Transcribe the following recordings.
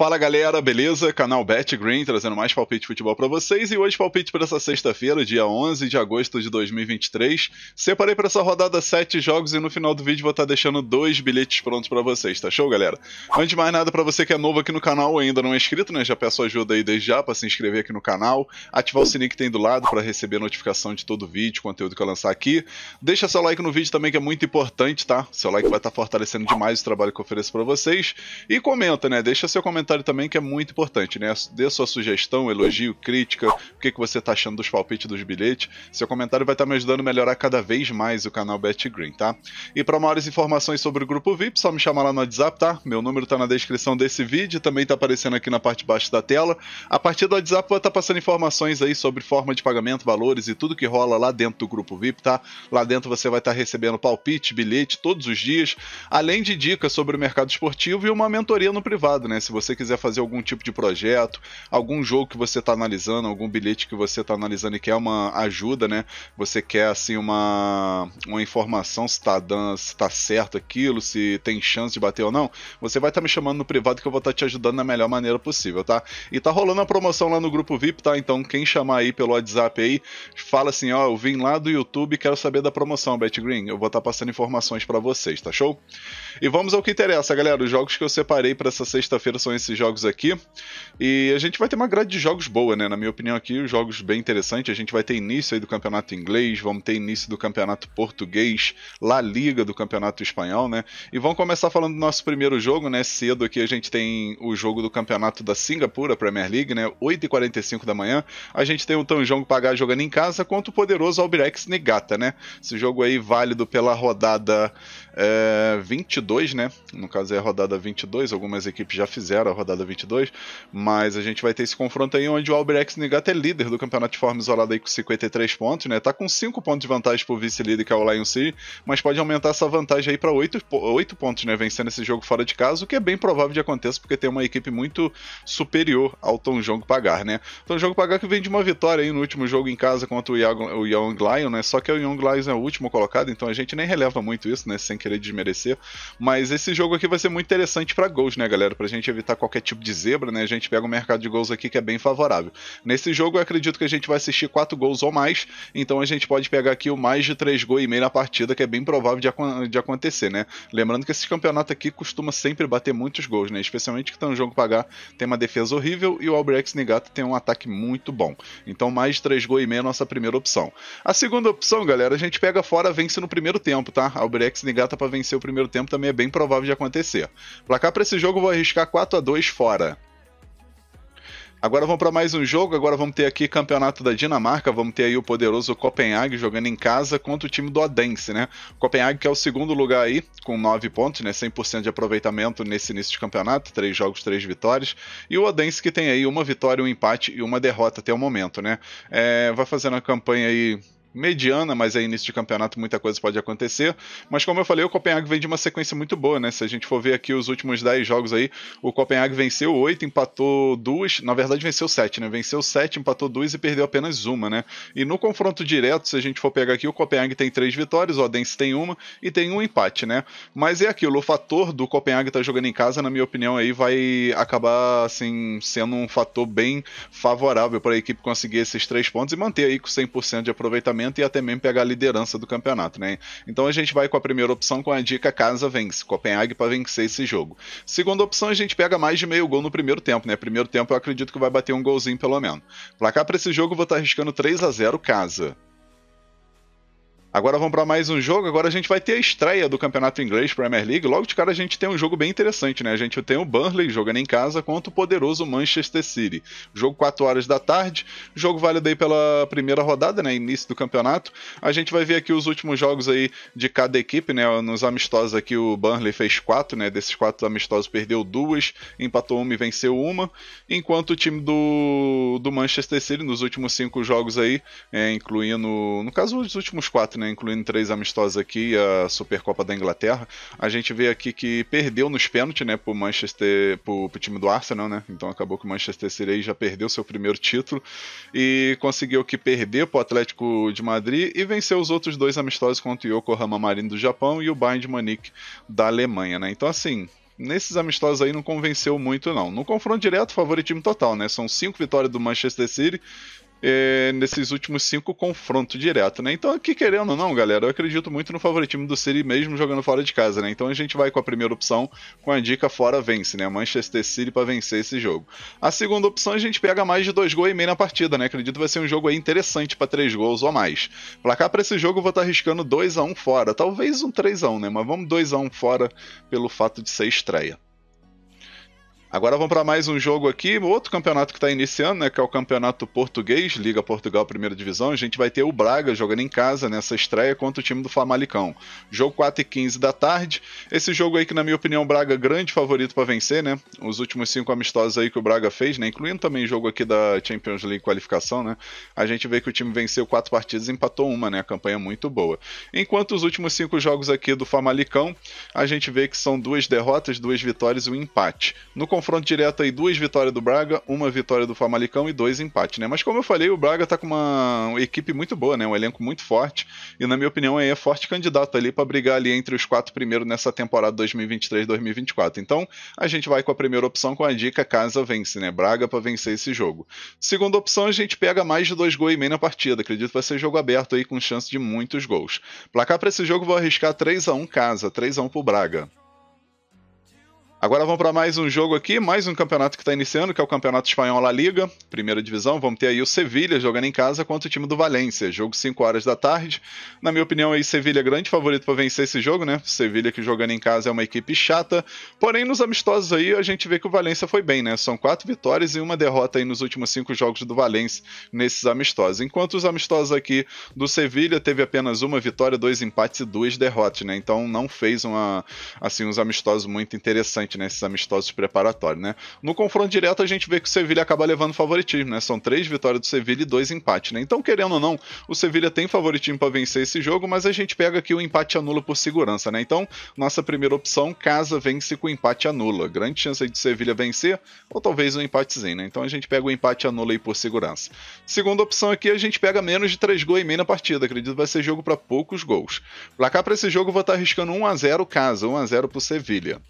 Fala galera, beleza? Canal Bet Green trazendo mais palpite de futebol para vocês e hoje palpite para essa sexta-feira, dia 11 de agosto de 2023. Separei para essa rodada 7 jogos e no final do vídeo vou estar tá deixando dois bilhetes prontos para vocês, tá show, galera? Antes de mais nada, para você que é novo aqui no canal ou ainda não é inscrito, né, já peço ajuda aí desde já para se inscrever aqui no canal, ativar o sininho que tem do lado para receber notificação de todo vídeo, conteúdo que eu lançar aqui. Deixa seu like no vídeo também que é muito importante, tá? Seu like vai estar tá fortalecendo demais o trabalho que eu ofereço para vocês e comenta, né? Deixa seu comentário comentário também que é muito importante, né? Dê sua sugestão, elogio, crítica, o que, que você tá achando dos palpites dos bilhetes. Seu comentário vai estar tá me ajudando a melhorar cada vez mais o canal Bet Green, tá? E para maiores informações sobre o grupo VIP, só me chamar lá no WhatsApp, tá? Meu número tá na descrição desse vídeo, também tá aparecendo aqui na parte de baixo da tela. A partir do WhatsApp vou estar tá passando informações aí sobre forma de pagamento, valores e tudo que rola lá dentro do grupo VIP, tá? Lá dentro você vai estar tá recebendo palpite, bilhete todos os dias, além de dicas sobre o mercado esportivo e uma mentoria no privado, né? Se você quiser fazer algum tipo de projeto, algum jogo que você está analisando, algum bilhete que você está analisando e quer uma ajuda, né? Você quer assim uma, uma informação se está dando, se está certo aquilo, se tem chance de bater ou não, você vai estar tá me chamando no privado que eu vou estar tá te ajudando da melhor maneira possível, tá? E tá rolando a promoção lá no grupo VIP, tá? Então quem chamar aí pelo WhatsApp aí, fala assim, ó, eu vim lá do YouTube, quero saber da promoção, Bet Green. Eu vou estar tá passando informações para vocês, tá show? E vamos ao que interessa, galera. Os jogos que eu separei para essa sexta-feira são esses esses jogos aqui. E a gente vai ter uma grade de jogos boa, né? Na minha opinião, aqui, os jogos bem interessantes. A gente vai ter início aí do campeonato inglês, vamos ter início do campeonato português, La Liga do campeonato espanhol, né? E vamos começar falando do nosso primeiro jogo, né? Cedo aqui a gente tem o jogo do campeonato da Singapura, Premier League, né? 8h45 da manhã. A gente tem o Tão Jogo Pagar jogando em casa contra o poderoso Albirex Negata, né? Esse jogo aí válido pela rodada é, 22, né? No caso é a rodada 22, algumas equipes já fizeram a rodada 22, mas a gente vai ter esse confronto aí onde o Albrecht Niigata é líder do campeonato de forma isolada aí com 53 pontos, né? Tá com 5 pontos de vantagem pro vice-líder que é o Lion City, mas pode aumentar essa vantagem aí para 8, 8 pontos, né? Vencendo esse jogo fora de casa, o que é bem provável de acontecer porque tem uma equipe muito superior ao Tom Jong Pagar, né? Tom Jong Pagar que vem de uma vitória aí no último jogo em casa contra o o Young Lion, né? Só que o Young Lion é o último colocado, então a gente nem releva muito isso, né? Sem querer desmerecer. Mas esse jogo aqui vai ser muito interessante para gols, né, galera? Pra gente evitar qualquer tipo de zebra, né? A gente pega o um mercado de gols aqui que é bem favorável. Nesse jogo, eu acredito que a gente vai assistir quatro gols ou mais, então a gente pode pegar aqui o mais de três gols e meio na partida, que é bem provável de, ac de acontecer, né? Lembrando que esse campeonato aqui costuma sempre bater muitos gols, né? Especialmente que tem um jogo pagar, tem uma defesa horrível e o Albrex Nigata tem um ataque muito bom. Então, mais de três gols e meio é a nossa primeira opção. A segunda opção, galera, a gente pega fora, vence no primeiro tempo, tá? Albrex Nigata para vencer o primeiro tempo também é bem provável de acontecer. Placar para esse jogo eu vou arriscar 4 a 2 fora. Agora vamos para mais um jogo. Agora vamos ter aqui campeonato da Dinamarca. Vamos ter aí o poderoso Copenhague jogando em casa contra o time do Odense, né? Copenhague que é o segundo lugar aí, com 9 pontos, né? 100% de aproveitamento nesse início de campeonato. Três jogos, três vitórias. E o Odense que tem aí uma vitória, um empate e uma derrota até o momento, né? É, vai fazendo a campanha aí mediana, mas é início de campeonato, muita coisa pode acontecer. Mas como eu falei, o Copenhague vem de uma sequência muito boa, né? Se a gente for ver aqui os últimos 10 jogos aí, o Copenhague venceu 8, empatou 2, na verdade venceu 7, né? Venceu 7, empatou 2 e perdeu apenas uma, né? E no confronto direto, se a gente for pegar aqui, o Copenhague tem 3 vitórias, o Odense tem uma e tem um empate, né? Mas é aquilo, o fator do Copenhague estar tá jogando em casa, na minha opinião, aí vai acabar assim sendo um fator bem favorável para a equipe conseguir esses três pontos e manter aí com 100% de aproveitamento e até mesmo pegar a liderança do campeonato, né? Então a gente vai com a primeira opção com a dica casa vence, Copenhague para vencer esse jogo. Segunda opção a gente pega mais de meio gol no primeiro tempo, né? Primeiro tempo eu acredito que vai bater um golzinho pelo menos. Placar para esse jogo eu vou estar tá arriscando 3 a 0 casa. Agora vamos para mais um jogo. Agora a gente vai ter a estreia do Campeonato Inglês Premier League. Logo de cara a gente tem um jogo bem interessante, né? A gente tem o Burnley jogando em casa contra o poderoso Manchester City. Jogo 4 horas da tarde. Jogo válido aí pela primeira rodada, né? Início do campeonato. A gente vai ver aqui os últimos jogos aí de cada equipe, né? Nos amistosos aqui o Burnley fez 4, né? Desses 4 amistosos perdeu duas, empatou uma e venceu uma. Enquanto o time do, do Manchester City nos últimos 5 jogos aí, é, incluindo, no caso, os últimos 4, né, incluindo três amistosos aqui e a Supercopa da Inglaterra, a gente vê aqui que perdeu nos pênaltis, né, pro Manchester, pro, pro time do Arsenal, né, então acabou que o Manchester City já perdeu seu primeiro título e conseguiu que perder pro Atlético de Madrid e venceu os outros dois amistosos contra o Yokohama Marino do Japão e o Bayern de Munique da Alemanha, né, então assim, nesses amistosos aí não convenceu muito, não. No confronto direto, favoritismo total, né? São cinco vitórias do Manchester City é, nesses últimos cinco confrontos direto, né? Então, aqui querendo ou não, galera, eu acredito muito no favoritismo do City mesmo jogando fora de casa, né? Então a gente vai com a primeira opção, com a dica fora vence, né? Manchester City para vencer esse jogo. A segunda opção a gente pega mais de dois gols e meio na partida, né? Acredito que vai ser um jogo aí interessante para três gols ou mais. Placar para esse jogo eu vou estar tá arriscando 2 a 1 um fora, talvez um 3 a 1, né? Mas vamos 2 a 1 um fora pelo fato de ser estreia. Agora vamos para mais um jogo aqui, outro campeonato que está iniciando, né, que é o Campeonato Português, Liga Portugal Primeira Divisão. A gente vai ter o Braga jogando em casa nessa estreia contra o time do Famalicão. Jogo 4 e 15 da tarde. Esse jogo aí que, na minha opinião, o Braga é grande favorito para vencer, né? Os últimos cinco amistosos aí que o Braga fez, né, incluindo também o jogo aqui da Champions League qualificação, né? A gente vê que o time venceu quatro partidas e empatou uma, né? A campanha é muito boa. Enquanto os últimos cinco jogos aqui do Famalicão, a gente vê que são duas derrotas, duas vitórias e um empate. No confronto direto aí, duas vitórias do Braga, uma vitória do Famalicão e dois empates, né? Mas como eu falei, o Braga tá com uma equipe muito boa, né? Um elenco muito forte e, na minha opinião, é forte candidato ali para brigar ali entre os quatro primeiros nessa temporada 2023-2024. Então, a gente vai com a primeira opção com a dica casa vence, né? Braga para vencer esse jogo. Segunda opção, a gente pega mais de dois gols e meio na partida. Acredito que vai ser jogo aberto aí com chance de muitos gols. Placar para esse jogo, vou arriscar 3 a 1 casa, 3 a 1 pro Braga. Agora vamos para mais um jogo aqui, mais um campeonato que está iniciando, que é o Campeonato Espanhol La Liga, primeira divisão. Vamos ter aí o Sevilha jogando em casa contra o time do Valência, jogo 5 horas da tarde. Na minha opinião, aí Sevilha é grande favorito para vencer esse jogo, né? Sevilha que jogando em casa é uma equipe chata, porém nos amistosos aí a gente vê que o Valência foi bem, né? São quatro vitórias e uma derrota aí nos últimos cinco jogos do Valência nesses amistosos. Enquanto os amistosos aqui do Sevilha teve apenas uma vitória, dois empates e duas derrotas, né? Então não fez uma assim uns amistosos muito interessantes nesses né, amistosos preparatórios, né? No confronto direto, a gente vê que o Sevilha acaba levando favoritismo, né? São três vitórias do Sevilha e dois empates, né? Então, querendo ou não, o Sevilha tem favoritismo para vencer esse jogo, mas a gente pega aqui o empate anula por segurança, né? Então, nossa primeira opção, casa vence com empate anula. Grande chance de Sevilha vencer, ou talvez um empatezinho, né? Então a gente pega o empate anula aí por segurança. Segunda opção aqui, a gente pega menos de três gols e meio na partida. Acredito que vai ser jogo para poucos gols. Placar para esse jogo, vou estar tá arriscando 1 a 0 casa, 1 a 0 pro Sevilha.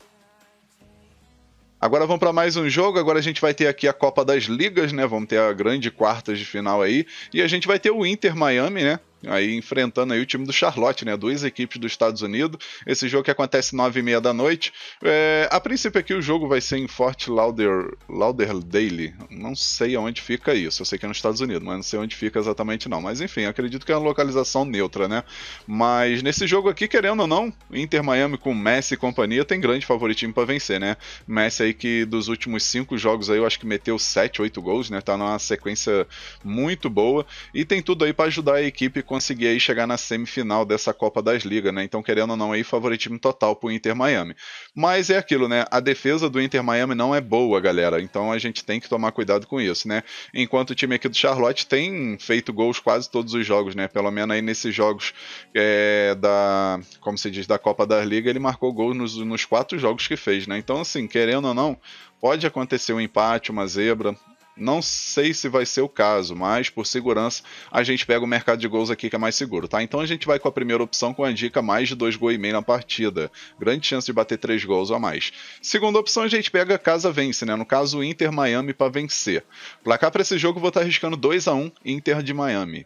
Agora vamos para mais um jogo. Agora a gente vai ter aqui a Copa das Ligas, né? Vamos ter a grande quartas de final aí. E a gente vai ter o Inter Miami, né? Aí enfrentando aí o time do Charlotte, né? Duas equipes dos Estados Unidos. Esse jogo que acontece nove e meia da noite. É, a princípio aqui o jogo vai ser em Fort Lauder, Lauderdale. Não sei aonde fica isso. Eu sei que é nos Estados Unidos, mas não sei onde fica exatamente não. Mas enfim, acredito que é uma localização neutra, né? Mas nesse jogo aqui, querendo ou não, Inter Miami com Messi e companhia tem grande favoritismo para vencer, né? Messi aí que dos últimos cinco jogos aí eu acho que meteu sete, oito gols, né? Tá numa sequência muito boa e tem tudo aí para ajudar a equipe conseguir aí chegar na semifinal dessa Copa das Ligas, né? Então, querendo ou não, aí favoritismo total pro Inter Miami. Mas é aquilo, né? A defesa do Inter Miami não é boa, galera. Então a gente tem que tomar cuidado com isso, né? Enquanto o time aqui do Charlotte tem feito gols quase todos os jogos, né? Pelo menos aí nesses jogos é, da, como se diz, da Copa das Ligas, ele marcou gols nos, nos quatro jogos que fez, né? Então, assim, querendo ou não, Pode acontecer um empate, uma zebra, não sei se vai ser o caso, mas por segurança a gente pega o mercado de gols aqui que é mais seguro, tá? Então a gente vai com a primeira opção com a dica mais de dois gols na partida. Grande chance de bater três gols a mais. Segunda opção a gente pega casa vence, né? No caso Inter Miami para vencer. Placar para esse jogo vou estar tá riscando arriscando 2 a 1 Inter de Miami.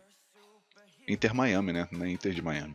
Inter Miami, né? Não é Inter de Miami.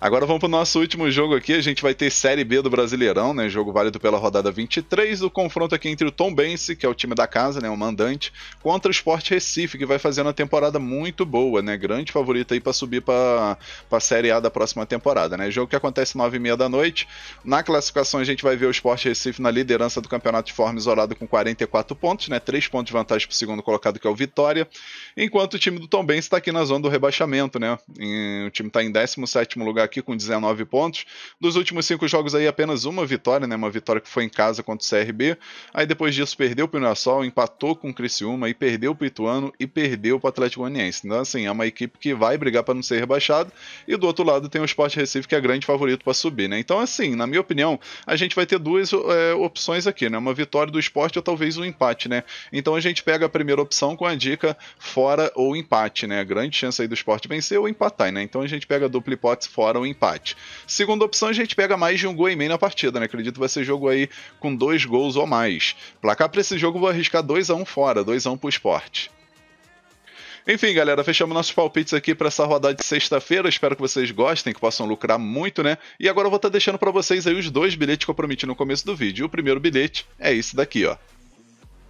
Agora vamos para o nosso último jogo aqui. A gente vai ter Série B do Brasileirão, né? Jogo válido pela rodada 23. O confronto aqui entre o Tom Bense, que é o time da casa, né? O mandante, contra o Sport Recife, que vai fazendo uma temporada muito boa, né? Grande favorito aí para subir para a Série A da próxima temporada, né? Jogo que acontece 9h30 da noite. Na classificação, a gente vai ver o Sport Recife na liderança do campeonato de forma isolada com 44 pontos, né? 3 pontos de vantagem para o segundo colocado, que é o Vitória. Enquanto o time do Tom Bense está aqui na zona do rebaixamento, né? E o time está em 17 lugar aqui com 19 pontos. Dos últimos cinco jogos aí, apenas uma vitória, né? Uma vitória que foi em casa contra o CRB. Aí depois disso perdeu para o Mirassol, empatou com o Criciúma e perdeu o Ituano e perdeu o Atlético Goianiense. Então, assim, é uma equipe que vai brigar para não ser rebaixado. E do outro lado tem o Sport Recife, que é grande favorito para subir, né? Então, assim, na minha opinião, a gente vai ter duas é, opções aqui, né? Uma vitória do esporte ou talvez um empate, né? Então a gente pega a primeira opção com a dica fora ou empate, né? A grande chance aí do esporte vencer ou empatar, né? Então a gente pega a dupla hipótese fora o empate. Segunda opção, a gente pega mais de um gol e meio na partida, né? Acredito que vai ser jogo aí com dois gols ou mais. Placar para esse jogo, vou arriscar 2 a 1 um fora, 2 a 1 um pro esporte. Enfim, galera, fechamos nossos palpites aqui para essa rodada de sexta-feira. Espero que vocês gostem, que possam lucrar muito, né? E agora eu vou estar tá deixando para vocês aí os dois bilhetes que eu prometi no começo do vídeo. O primeiro bilhete é esse daqui, ó.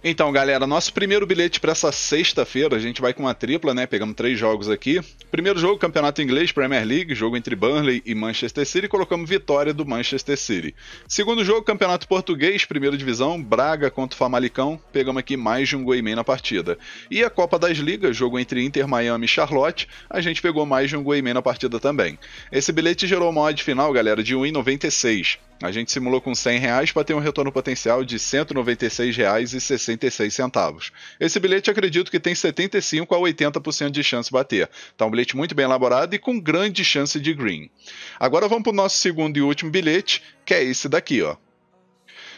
Então, galera, nosso primeiro bilhete para essa sexta-feira, a gente vai com uma tripla, né? Pegamos três jogos aqui. Primeiro jogo, Campeonato Inglês, Premier League, jogo entre Burnley e Manchester City, colocamos vitória do Manchester City. Segundo jogo, Campeonato Português, Primeira Divisão, Braga contra o Famalicão, pegamos aqui mais de um gol e meio na partida. E a Copa das Ligas, jogo entre Inter, Miami e Charlotte, a gente pegou mais de um gol e meio na partida também. Esse bilhete gerou uma odd final, galera, de 1,96. A gente simulou com 100 reais para ter um retorno potencial de 66 centavos. Esse bilhete acredito que tem 75 a 80% de chance de bater. Está um bilhete muito bem elaborado e com grande chance de green. Agora vamos para o nosso segundo e último bilhete, que é esse daqui, ó.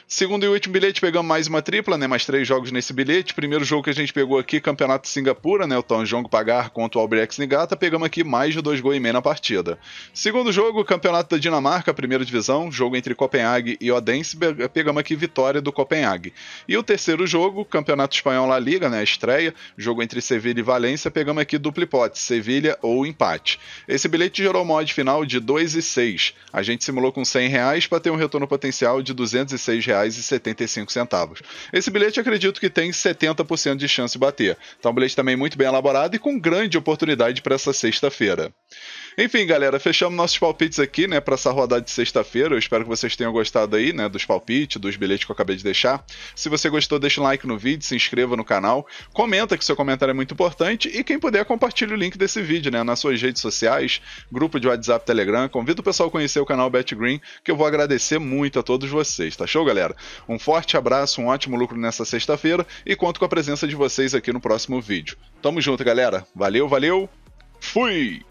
Segundo e último bilhete, pegamos mais uma tripla, né? Mais três jogos nesse bilhete. Primeiro jogo que a gente pegou aqui, Campeonato de Singapura, né? O Tanjong Pagar contra o Albrex Nigata. Pegamos aqui mais de dois gols e meio na partida. Segundo jogo, Campeonato da Dinamarca, primeira divisão. Jogo entre Copenhague e Odense. Pegamos aqui vitória do Copenhague. E o terceiro jogo, Campeonato Espanhol La Liga, né? estreia. Jogo entre Sevilha e Valência. Pegamos aqui dupla hipótese, Sevilha ou empate. Esse bilhete gerou mod final de 2 e 6. A gente simulou com 100 reais para ter um retorno potencial de 206 reais R$5,75. Esse bilhete acredito que tem 70% de chance de bater. Então, um bilhete também muito bem elaborado e com grande oportunidade para essa sexta-feira. Enfim, galera, fechamos nossos palpites aqui, né, para essa rodada de sexta-feira. Eu espero que vocês tenham gostado aí, né, dos palpites, dos bilhetes que eu acabei de deixar. Se você gostou, deixa um like no vídeo, se inscreva no canal, comenta que seu comentário é muito importante e quem puder compartilhe o link desse vídeo, né, nas suas redes sociais, grupo de WhatsApp, Telegram. Convido o pessoal a conhecer o canal Bet Green, que eu vou agradecer muito a todos vocês, tá show, galera? galera. Um forte abraço, um ótimo lucro nessa sexta-feira e conto com a presença de vocês aqui no próximo vídeo. Tamo junto, galera. Valeu, valeu. Fui!